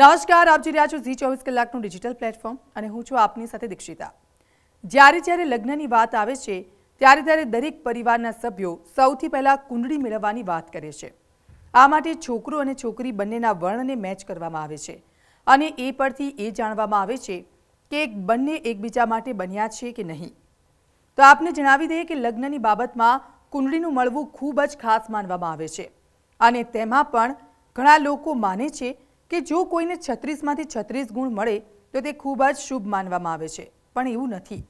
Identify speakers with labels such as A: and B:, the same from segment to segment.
A: નમસ્કાર આપ જોઈ રહ્યા છો ઝી ચોવીસ કલાકનું ડિજિટલ પ્લેટફોર્મ અને હું છું આપની સાથે દીક્ષિતા જ્યારે જ્યારે લગ્નની વાત આવે છે ત્યારે ત્યારે દરેક પરિવારના સભ્યો સૌથી પહેલાં કુંડળી મેળવવાની વાત કરે છે આ માટે છોકરો અને છોકરી બંનેના વર્ણને મેચ કરવામાં આવે છે અને એ પરથી એ જાણવામાં આવે છે કે બંને એકબીજા માટે બન્યા છે કે નહીં તો આપને જણાવી દઈએ કે લગ્નની બાબતમાં કુંડળીનું મળવું ખૂબ જ ખાસ માનવામાં આવે છે અને તેમાં પણ ઘણા લોકો માને છે કે જો કોઈને છત્રીસમાંથી છત્રીસ ગુણ મળે તો તે ખૂબ જ શુભ માનવામાં આવે છે પણ એવું નથી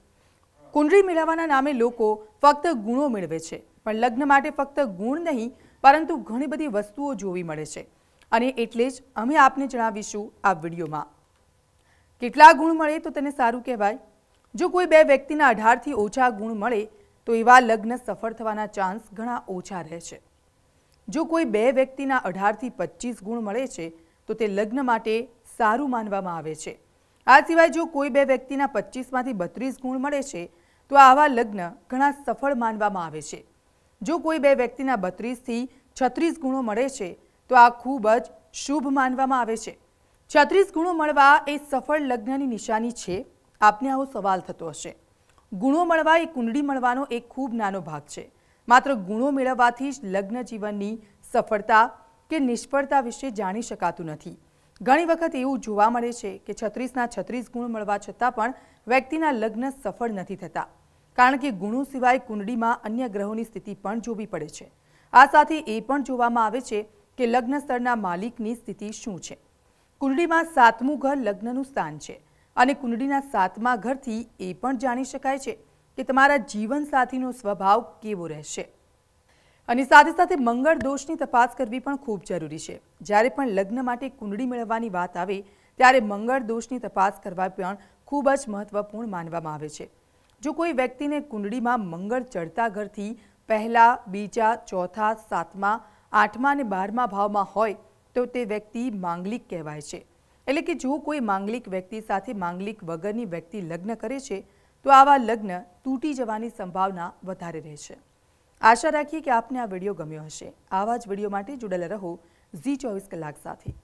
A: કુંડળી મેળવવાના નામે લોકો ફક્ત ગુણો મેળવે છે પણ લગ્ન માટે ફક્ત ગુણ નહીં પરંતુ ઘણી બધી વસ્તુઓ જોવી મળે છે અને એટલે જ અમે આપને જણાવીશું આ વિડીયોમાં કેટલા ગુણ મળે તો તેને સારું કહેવાય જો કોઈ બે વ્યક્તિના અઢારથી ઓછા ગુણ મળે તો એવા લગ્ન સફળ થવાના ચાન્સ ઘણા ઓછા રહે છે જો કોઈ બે વ્યક્તિના અઢારથી પચીસ ગુણ મળે છે તો તે લગ્ન માટે સારું માનવામાં આવે છે આ સિવાય જો કોઈ બે વ્યક્તિના પચીસમાંથી બત્રીસ ગુણ મળે છે તો આવા લગ્ન ઘણા સફળ માનવામાં આવે છે જો કોઈ બે વ્યક્તિના બત્રીસથી છત્રીસ ગુણો મળે છે તો આ ખૂબ જ શુભ માનવામાં આવે છે છત્રીસ ગુણો મળવા એ સફળ લગ્નની નિશાની છે આપને આવો સવાલ થતો હશે ગુણો મળવા એ કુંડળી મળવાનો એક ખૂબ નાનો ભાગ છે માત્ર ગુણો મેળવવાથી જ લગ્ન જીવનની સફળતા કે નિષ્ફળતા વિશે જાણી શકાતું નથી ઘણી વખત એવું જોવા મળે છે કે છત્રીસના છત્રીસ ગુણ મળવા છતાં પણ વ્યક્તિના લગ્ન સફળ નથી થતા કારણ કે ગુણો સિવાય કુંડળીમાં અન્ય ગ્રહોની સ્થિતિ પણ જોવી પડે છે આ સાથે એ પણ જોવામાં આવે છે કે લગ્ન સ્થળના માલિકની સ્થિતિ શું છે કુંડળીમાં સાતમું ઘર લગ્નનું સ્થાન છે અને કુંડળીના સાતમા ઘરથી એ પણ જાણી શકાય છે કે તમારા જીવનસાથીનો સ્વભાવ કેવો રહેશે અને સાથે સાથે મંગળ દોષની તપાસ કરવી પણ ખૂબ જરૂરી છે જ્યારે પણ લગ્ન માટે કુંડળી મેળવવાની વાત આવે ત્યારે મંગળ દોષની તપાસ કરવા પણ ખૂબ જ મહત્વપૂર્ણ માનવામાં આવે છે જો કોઈ વ્યક્તિને કુંડળીમાં મંગળ ચડતા ઘરથી પહેલા બીજા ચોથા સાતમા આઠમા અને બારમા ભાવમાં હોય તો તે વ્યક્તિ માંગલિક કહેવાય છે એટલે કે જો કોઈ માંગલિક વ્યક્તિ સાથે માંગલિક વગરની વ્યક્તિ લગ્ન કરે છે તો આવા લગ્ન તૂટી જવાની સંભાવના વધારે રહે છે આશા રાખીએ કે આપને આ વિડીયો ગમ્યો હશે આવા જ વિડીયો માટે જોડાયેલા રહો ઝી ચોવીસ કલાક સાથે